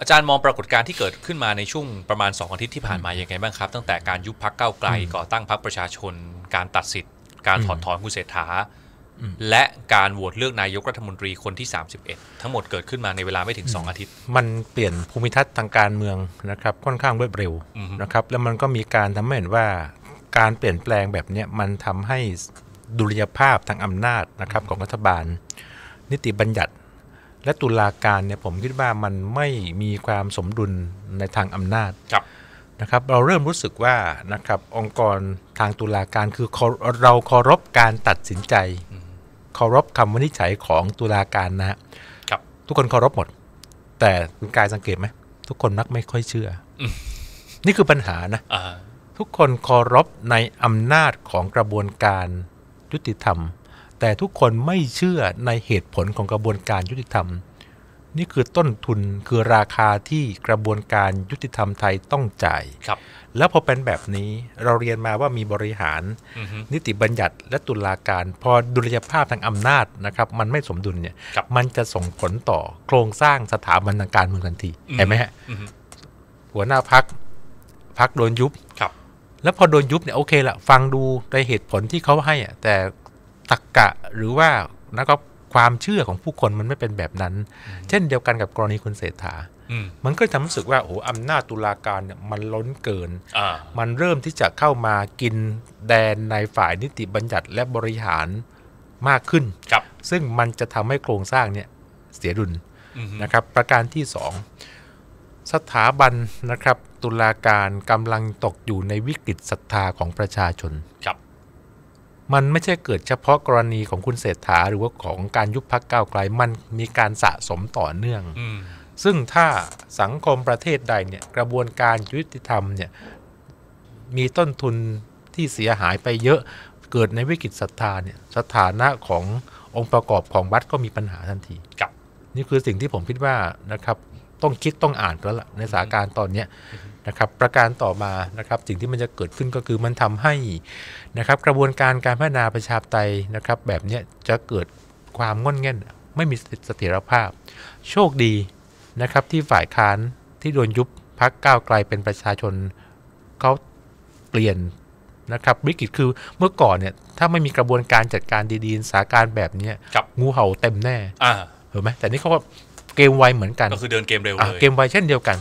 อาจารย์ มองปรากฏการณ์ที่เกิดขึ้นมาในช่วงประมาณ2อาทิตย์ที่ผ่านมาอย่างไงบ้างครับตั้งแต่การยุบพักเก้าไกลก่อตั้งพักประชาชน การตัดสิทธิ์ การถอดถอนคุณเศรษฐา และการโหวตเลือกนายกรัฐมนตรีคนที่ 31 ทั้งหมดเกิดขึ้นมาในเวลาไม่ถึง 2 อาทิตย์มันเปลี่ยนภูมิทัศน์ทางการเมืองนะครับค่อนข้างรวดเร็วนะครับแล้วมันก็มีการทำให้เห็นว่าการเปลี่ยนแปลงแบบนี้มันทำให้ดุลยภาพทางอำนาจนะครับของรัฐบาล นิติบัญญัติและตุลาการเนี่ยผมคิดว่ามันไม่มีความสมดุลในทางอำนาจนะครับ เราเริ่มรู้สึกว่านะครับ องค์กรทางตุลาการคือเราเคารพการตัดสินใจเคารพคำวินิจฉัยของตุลาการนะครับทุกคนเคารพหมด แต่คุณกายสังเกตไหมทุกคนนักไม่ค่อยเชื่อ นี่คือปัญหานะทุกคนเคารพในอำนาจของกระบวนการยุติธรรมแต่ทุกคนไม่เชื่อในเหตุผลของกระบวนการยุติธรรม นี่คือต้นทุนคือราคาที่กระบวนการยุติธรรมไทยต้องจ่ายครับ แล้วพอเป็นแบบนี้เราเรียนมาว่ามีบริหารนิติบัญญัติและตุลาการ พอดุลยภาพทางอำนาจนะครับ มันไม่สมดุลเนี่ยมันจะส่งผลต่อโครงสร้างสถาบันทางการเมืองทันทีเห็นไหมฮะหัวหน้าพักพักโดนยุบครับ แล้วพอโดนยุบเนี่ยโอเคละฟังดูในเหตุผลที่เขาให้อ่ะแต่ตรกกะหรือว่าแล้วก็ความเชื่อของผู้คนมันไม่เป็นแบบนั้น เช่นเดียวกันกับกรณีคุณเศรษฐา มันก็ทำรู้สึกว่าโอ้อำนาจตุลาการเนี่ยมันล้นเกิน มันเริ่มที่จะเข้ามากินแดนในฝ่ายนิติบัญญัติและบริหารมากขึ้น ซึ่งมันจะทำให้โครงสร้างเนี่ยเสียดุลนะครับ ประการที่สองสถาบันนะครับตุลาการกำลังตกอยู่ในวิกฤตศรัทธาของประชาชนครับมันไม่ใช่เกิดเฉพาะกรณีของคุณเศรษฐาหรือว่าของการยุบพักก้าวไกลมันมีการสะสมต่อเนื่อง ซึ่งถ้าสังคมประเทศใดเนี่ย กระบวนการยุติธรรมเนี่ย มีต้นทุนที่เสียหายไปเยอะเกิดในวิกฤตศรัทธาเนี่ย สถานะขององค์ประกอบของวัดก็มีปัญหาทันทีนี่คือสิ่งที่ผมคิดว่านะครับต้องคิดต้องอ่านแล้วล่ะในสถานการณ์ตอนเนี้ยนะครับประการต่อมานะครับสิ่งที่มันจะเกิดขึ้นก็คือมันทำให้นะครับกระบวนการการพัฒนาประชาธิปไตยนะครับ แบบนี้จะเกิดความง่อนเง่น ไม่มีเสถียรภาพ โชคดีนะครับที่ฝ่ายค้านที่โดนยุบพักก้าวไกลเป็นประชาชนเขาเปลี่ยนนะครับวิกฤตคือเมื่อก่อนเนี่ยถ้าไม่มีกระบวนการจัดการดีๆ สาการแบบนี้งูเห่าเต็มแน่เห็นไหมแต่นี่เขาก็เกมไวเหมือนกันก็คือเดินเกมเร็วเลยเกมไวเช่นเดียวกัน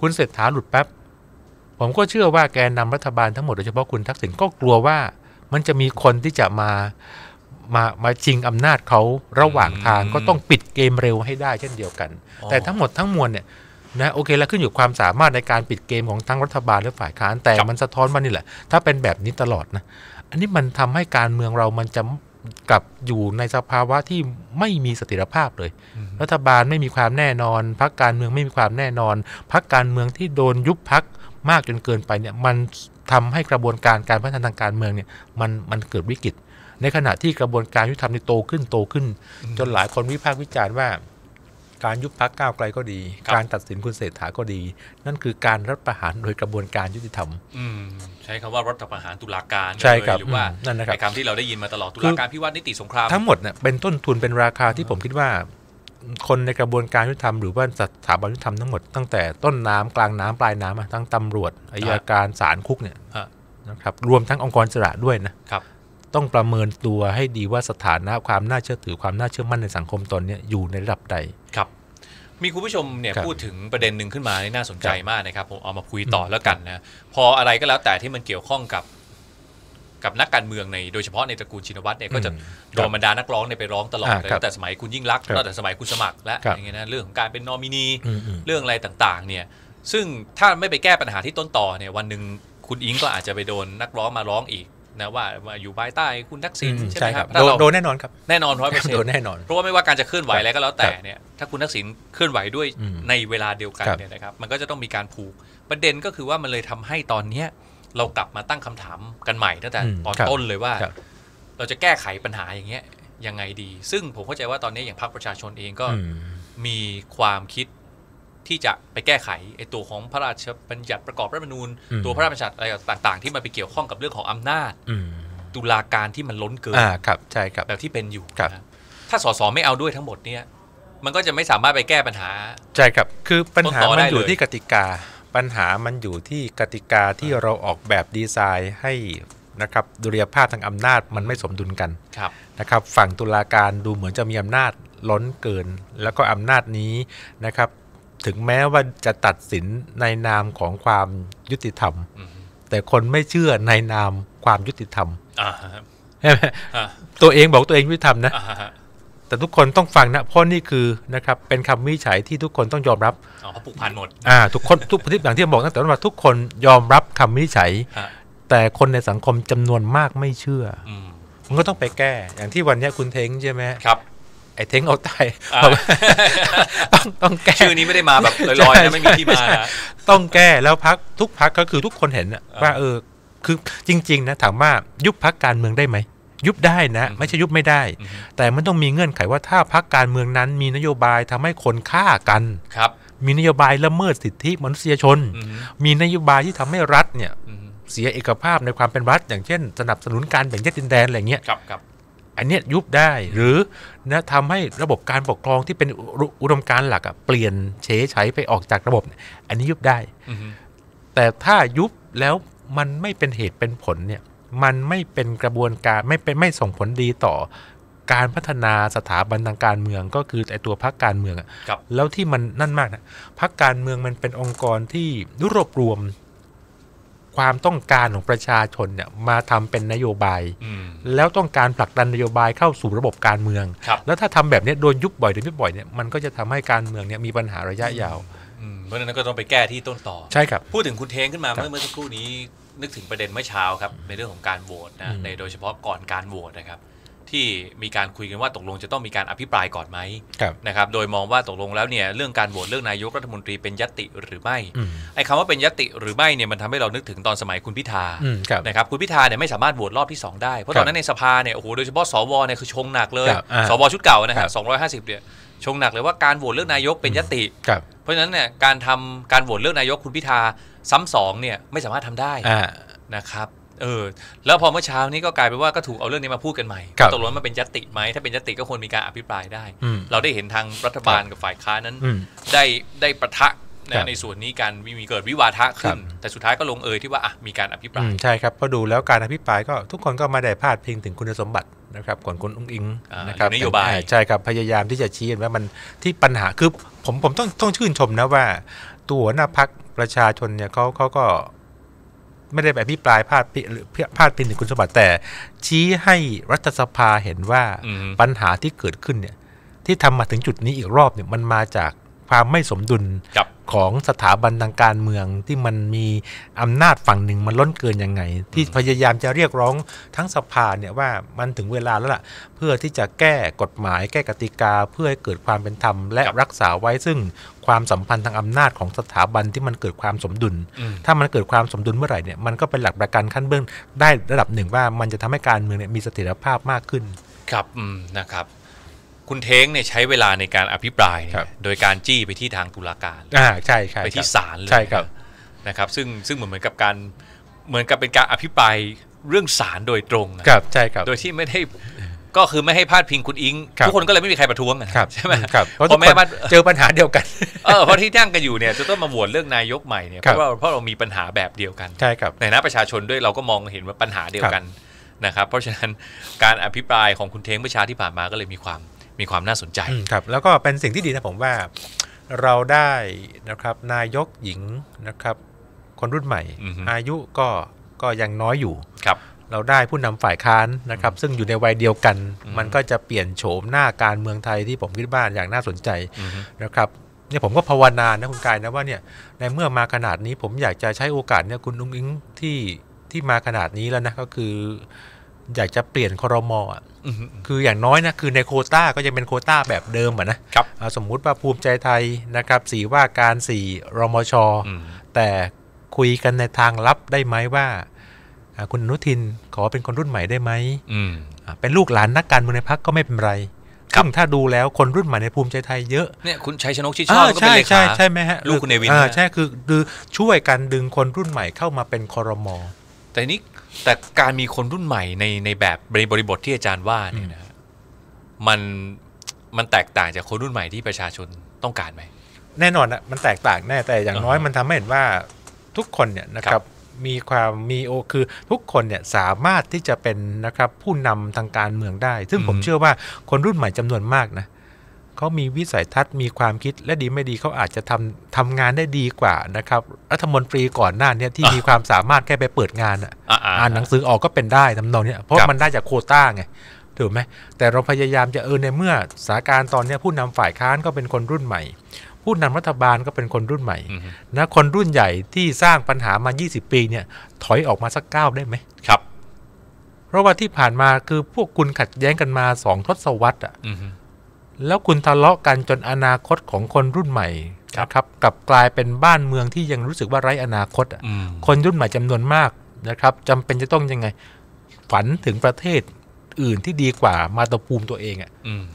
คุณเศรษฐาหลุดแป๊บ ผมก็เชื่อว่าแกนนำารัฐบาลทั้งหมดโดยเฉพาะคุณทักษิณก็กลัวว่ามันจะมีคนที่จะมามามาชิงอำนาจเขาระหว่างทางก็ต้องปิดเกมเร็วให้ได้เช่นเดียวกัน แต่ทั้งหมดทั้งมวลเนี่ยนะโอเคแล้วขึ้นอยู่ความสามารถในการปิดเกมของทั้งรัฐบาลและฝ่ายค้าน แต่มันสะท้อนมานี่แหละถ้าเป็นแบบนี้ตลอดนะอันนี้มันทำให้การเมืองเรามันจะกับอยู่ในสภาวะที่ไม่มีสติรภาพเลย รัฐบาลไม่มีความแน่นอน พักการเมืองไม่มีความแน่นอนพักการเมืองที่โดนยุบพักมากจนเกินไปเนี่ยมันทำให้กระบวนการ การพัฒนาทางการเมืองเนี่ยมันมันเกิดวิกฤตในขณะที่กระบวนการยุติธรรมโตขึ้นโตขึ้น จนหลายคนวิพากษ์วิจารณ์ว่าการยุบพักก้าวไกลก็ดี การตัดสินคุณเศรษฐาก็ดี นั่นคือการรัฐประหารโดยกระบวนการยุติธรรม ใช้คำว่ารัฐประหารตุลาการ ใช่ครับหรือว่านั่นนะครับคำที่เราได้ยินมาตลอดตุลาการพิวัตรนิติสงครามทั้งหมดเนี่ยเป็นต้นทุนเป็นราคาที่ผมคิดว่า คนในกระบวนการยุติธรรมหรือว่าสถาบันยุติธรรมทั้งหมดตั้งแต่ต้นน้ำกลางน้ำปลายน้ำทั้งตำรวจอายการศาลคุกเนี่ยนะครับ รวมทั้งองค์กรสระด้วยนะครับต้องประเมินตัวให้ดีว่าสถานะความน่าเชื่อถือความน่าเชื่อมั่นในสังคมตอนนี้อยู่ในระดับใดครับ มีคุณผู้ชมเนี่ยพูดถึงประเด็นหนึ่งขึ้นมาที่น่าสนใจมากนะครับผมเอามาคุยต่อแล้วกันนะพออะไรก็แล้วแต่ที่มันเกี่ยวข้องกับกับนักการเมืองใน โดยเฉพาะในตระกูลชินวัตรเนี่ยก็จะโดนบรรดานักร้องเนี่ยไปร้องตลอดเลยแต่สมัยคุณยิ่งรักตั้งแต่สมัยคุณสมัครและอย่างเงี้ยนะเรื่องของการเป็นนอมินีเรื่องอะไรต่างๆเนี่ยซึ่งถ้าไม่ไปแก้ปัญหาที่ต้นต่อเนี่ยวันหนึ่งคุณอิงก็อาจจะไปโดนนักร้องมาร้องอีกนะว่าอยู่ภายใต้คุณทักษิณใช่ไหมครับโดนแน่นอนครับ แน่นอนร้อยเปอร์เซ็นต์โดนแน่นอนเพราะว่าไม่ว่าการจะเคลื่อนไหวอะไรก็แล้วแต่เนี่ยถ้าคุณทักษิณเคลื่อนไหวด้วยในเวลาเดียวกันเนี่ยนะครับ มันก็จะต้องมีการผูก ประเด็นก็คือว่ามันเลยทำให้ตอนเนี้ยเรากลับมาตั้งคำถามกันใหม่ตั้งแต่ตอนต้นเลยว่า เราจะแก้ไขปัญหาอย่างเงี้ยยังไงดี ซึ่งผมเข้าใจว่าตอนนี้อย่างพรรคประชาชนเองก็มีความคิดที่จะไปแก้ไขไอ้ตัวของพระราชบัญญัติประกอบรัฐธรรมนูญ ตัวพระราชบัญญัติอะไรต่าง ๆ ที่มันไปเกี่ยวข้องกับเรื่องของอำนาจตุลาการที่มันล้นเกินอ่าครับใช่ครับแบบที่เป็นอยู่ครับ ถ้าสสไม่เอาด้วยทั้งหมดเนี่ยมันก็จะไม่สามารถไปแก้ปัญหาใช่ครับคือปัญหามันอยู่ที่กติกาปัญหามันอยู่ที่กติกาที่เราออกแบบดีไซน์ให้นะครับดุลยภาพทางอำนาจมันไม่สมดุลกันนะครับ ฝั่งตุลาการดูเหมือนจะมีอำนาจล้นเกินแล้วก็อำนาจนี้นะครับถึงแม้ว่าจะตัดสินในนามของความยุติธรรมแต่คนไม่เชื่อในนามความยุติธรรมใช่ไหมตัวเองบอกตัวเองยุติธรรมนะ แต่ทุกคนต้องฟังนะเพราะนี่คือนะครับ เป็นคำวิจัยที่ทุกคนต้องยอมรับอ๋อผูกพันหมดอ่าทุกคนทุกปฏิบัติอย่างที่บอกตั้งแต่ว่า ทุกคนยอมรับคำวิจัยแต่คนในสังคมจำนวนมากไม่เชื่อมันก็ต้องไปแก้ อย่างที่วันนี้คุณเทงใช่ไหมครับไอ้เทเอาตายต้องต้องแก้ชื่อนี้ไม่ได้มาแบบลอยๆนะไม่มีที่มา ต้องแก้แล้วพักทุกพักก็คือทุกคนเห็นว่าเออคือจริงๆนะถามว่ายุบพักการเมืองได้ไหมยุบได้นะ ไม่ใช่ยุบไม่ได้ แต่มันต้องมีเงื่อนไขว่าถ้าพักการเมืองนั้น มีนโยบายทำให้คนฆ่ากันครับ มีนโยบายละเมิดสิทธิมนุษยชน มีนโยบายที่ทำให้รัฐเนี่ยเสียเอกภาพในความเป็นรัฐอย่างเช่นสนับสนุนการแบ่งแยกดินแดนอะไรเงี้ยอันเนี้ยยุบได้หรือนะทำให้ระบบการปกครองที่เป็นอุดมการหลักอะเปลี่ยนเฉยใช้ไปออกจากระบบ อันนี้ยุบได้ แต่ถ้ายุบแล้วมันไม่เป็นเหตุเป็นผลเนี่ยมันไม่เป็นกระบวนการไม่เป็นไม่ส่งผลดีต่อการพัฒนาสถาบันทางการเมืองก็คือไอตัวพรรคการเมืองอะแล้วที่มันนั่นมากนะพรรคการเมืองมันเป็นองค์กรที่รวบรวมความต้องการของประชาชนเนี่ยมาทำเป็นนโยบาย แล้วต้องการผลักดันนโยบายเข้าสู่ระบบการเมือง แล้วถ้าทำแบบนี้โดนยุบบ่อยโดนยุบบ่อยเนี่ยมันก็จะทำให้การเมืองเนี่ยมีปัญหาระยะยาวเพราะฉะนั้นก็ต้องไปแก้ที่ต้นต่อใช่ครับ พูดถึงคุณเทงขึ้นมาเมื่อเมื่อสักครู่นี้นึกถึงประเด็นเมื่อเช้าครับ ในเรื่องของการโหวตนะในโดยเฉพาะก่อนการโหวตนะครับที่มีการคุยกันว่าตกลงจะต้องมีการอภิปรายก่อนไหมนะครับ โดยมองว่าตกลงแล้วเนี่ยเรื่องการโหวตเรื่องนายกรัฐมนตรีเป็นยติหรือไม่ไอ้คำว่าเป็นยติหรือไม่เนี่ยมันทำให้เรานึกถึงตอนสมัยคุณพิธานะครับคุณพิธาเนี่ยไม่สามารถโหวตรอบที่2ได้เพราะตอนนั้นในสภาเนี่ยโอ้โหโดยเฉพาะสวเนี่ยคือชงหนักเลยสว ชุดเก่านะครับสองเนี่ยชงหนักเลยว่าการโหวตเรื่องนายกเป็นยติเพราะฉะนั้นเนี่ยการทำการโหวตเรื่องนายกคุณพิธาซ้ำสองเนี่ยไม่สามารถทำได้นะครับเออแล้วพอเมื่อเช้านี้ก็กลายเป็นว่าก็ถูกเอาเรื่องนี้มาพูดกันใหม่ตกลงมันเป็นยติไหมถ้าเป็นยติก็ควรมีการอภิปรายได้ เราได้เห็นทางรัฐบาลกับฝ่ายค้านั้น ได้ได้ประทะในส่วนนี้การมีเกิดวิวาทะขึ้นแต่สุดท้ายก็ลงเอยที่ว่าอ่ะมีการอภิปรายใช่ครับพอดูแล้วการอภิปรายก็ทุกคนก็มาได้พาดพิงถึงคุณสมบัตินะครับก่อนคุณอุ้งอิงนะครับนโยบายใช่ครับพยายามที่จะชี้ว่ามันที่ปัญหาคือผมผมต้องต้องชื่นชมนะว่าตัวหน้าพักประชาชนเนี่ยเขาเขาก็ไม่ได้ไปพิปรายพาดพิพาดพินถึงคุณสมบัติแต่ชี้ให้รัฐสภาเห็นว่าปัญหาที่เกิดขึ้นเนี่ย ที่ทำมาถึงจุดนี้อีกรอบเนี่ยมันมาจากความไม่สมดุลของสถาบันทางการเมืองที่มันมีอำนาจฝั่งหนึ่งมันล้นเกินยังไง ที่พยายามจะเรียกร้องทั้งสภาเนี่ยว่ามันถึงเวลาแล้วล่ะ เพื่อที่จะแก้กฎหมาย แก้กติกาเพื่อให้เกิดความเป็นธรรมและรักษาไว้ซึ่งความสัมพันธ์ทางอำนาจของสถาบันที่มันเกิดความสมดุล ถ้ามันเกิดความสมดุลเมื่อไหร่เนี่ยมันก็เป็นหลักประกันขั้นเบื้องได้ระดับหนึ่งว่ามันจะทำให้การเมืองเนี่ยมีเสถียรภาพมากขึ้น ครับนะครับคุณเท้งเนี่ยใช้เวลาในการอภิปรายเนี่ยโดยการจี้ไปที่ทางตุลาการอ่าใช่ใช่ไปที่ศาลเลยใช่ครับนะครับ ซึ่งซึ่งเหมือนเหมือนกับการเหมือนกับเป็นการอภิปรายเรื่องศาลโดยตรงครับใช่ครับโดยที่ไม่ได้ก็คือไม่ให้พลาดพิงคุณอิงทุกคนก็เลยไม่มีใครประท้วงใช่ไหมเพราะแม่เจอปัญหาเดียวกันเออเพราะที่นั่งกันอยู่เนี่ยจะต้องมาโหวตเรื่องนายกใหม่เนี่ยเพราะว่าเพราะเรามีปัญหาแบบเดียวกันใช่ครับในนะประชาชนด้วยเราก็มองเห็นว่าปัญหาเดียวกันนะครับเพราะฉะนั้นการอภิปรายของคุณเทงเมื่อชาที่ผ่านมาก็เลยมีความมีความน่าสนใจครับแล้วก็เป็นสิ่งที่ดีนะผมว่าเราได้นะครับนายกหญิงนะครับ คนรุ่นใหม่อายุก็ก็ยังน้อยอยู่ครับเราได้ผู้นำฝ่ายค้านนะครับ ซึ่งอยู่ในวัยเดียวกัน มันก็จะเปลี่ยนโฉมหน้าการเมืองไทยที่ผมคิดบ้านอย่างน่าสนใจนะครับเนี่ยผมก็ภาวนานะคุณกายนะว่าเนี่ยในเมื่อมาขนาดนี้ ผมอยากจะใช้โอกาสเนี่ยคุณนุ้งอิงที่ที่มาขนาดนี้แล้วนะก็คือ อยากจะเปลี่ยนคอรมอคืออย่างน้อยนะคือในโคต้าก็ยังเป็นโคต้าแบบเดิมอ่ะนะครับสมมุติว่าภูมิใจไทยนะครับสีว่าการสี่รมชแต่คุยกันในทางลับได้ไหมว่า คุณนุทินขอเป็นคนรุ่นใหม่ได้ไหมเป็นลูกหลานนักการเมืองในพักก็ไม่เป็นไรครังถ้าดูแล้วคนรุ่นใหม่ในภูมิใจไทยเยอะเนี่ยคุณชัยชนกชิดชอบ ก็เป็นเลขาใช่ใช่ไหมฮะลูกคุณเนวินใช่คือ คือช่วยกันดึงคนรุ่นใหม่เข้ามาเป็นคอรมอแต่นี้แต่การมีคนรุ่นใหม่ในในแบบบริบทที่อาจารย์ว่าเนี่ยนะมันมันแตกต่างจากคนรุ่นใหม่ที่ประชาชนต้องการไหมแน่นอนอะมันแตกต่างแน่แต่อย่างน้อยมันทำให้เห็นว่าทุกคนเนี่ยนะครับมีความมีโอคือทุกคนเนี่ยสามารถที่จะเป็นนะครับผู้นำทางการเมืองได้ ซึ่งผมเชื่อว่าคนรุ่นใหม่จำนวนมากนะเขามี วิสัยทัศน์ มี ความคิด และดีไม่ดีเขาอาจ จะทำทำงาน ได้ ดี กว่า นะครับ รัฐมนตรี ก่อนหน้านี้ที่ มี ความสามารถ แค่ ไป เปิด งาน อ่าน หนังสือ ออก ก็ เป็น ได้ทำนองนี้เพราะ มัน ได้ จาก โคต้า ไง ถูกไหม แต่ เรา พยายาม จะ เออ ใน เมื่อ สถานการณ์ ตอนนี้ผู้นำฝ่าย ค้าน ก็ เป็น คน รุ่น ใหม่ ผู้นำรัฐบาล ก็ เป็น คน รุ่น ใหม่ นะ คน รุ่น ใหญ่ ที่ สร้าง ปัญหา มา 20 ปี เนี่ย ถอย ออกมา สักก้าวได้ไหม ครับ เพราะ ว่าที่ผ่านมาคือพวกคุณขัดแย้งกันมาสองทศวรรษอ่ะแล้วคุณทะเลาะกันจนอนาคตของคนรุ่นใหม่ครับกับกลายเป็นบ้านเมืองที่ยังรู้สึกว่าไร้อนาคตคนรุ่นใหม่จำนวนมากนะครับจำเป็นจะต้องยังไง ฝันถึงประเทศอื่นที่ดีกว่ามาตภูมิตัวเองอะ่ะ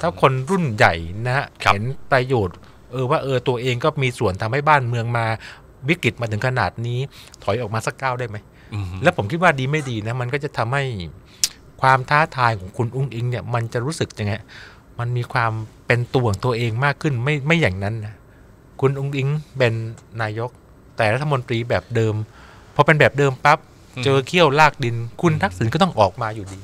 ถ้าคนรุ่นใหญ่นะฮะเห็นประโยชน์ เออว่าเออตัวเองก็มีส่วนทำให้บ้านเมืองมาวิกฤตมาถึงขนาดนี้ถอยออกมาสักก้าวได้ไหมแล้วผมคิดว่าดีไม่ดีนะ มันก็จะทำให้ความท้าทายของคุณอุ้งอิงเนี่ยมันจะรู้สึกยังไงมันมีความเป็นตัวของตัวเองมากขึ้นไม่ไม่อย่างนั้นนะคุณอุ้งอิงเป็นนายก แต่รัฐมนตรีแบบเดิมพอเป็นแบบเดิมปับ๊บเจอเขี้ยวลากดิน คุณทักษิณก็ต้องออกมาอยู่ดี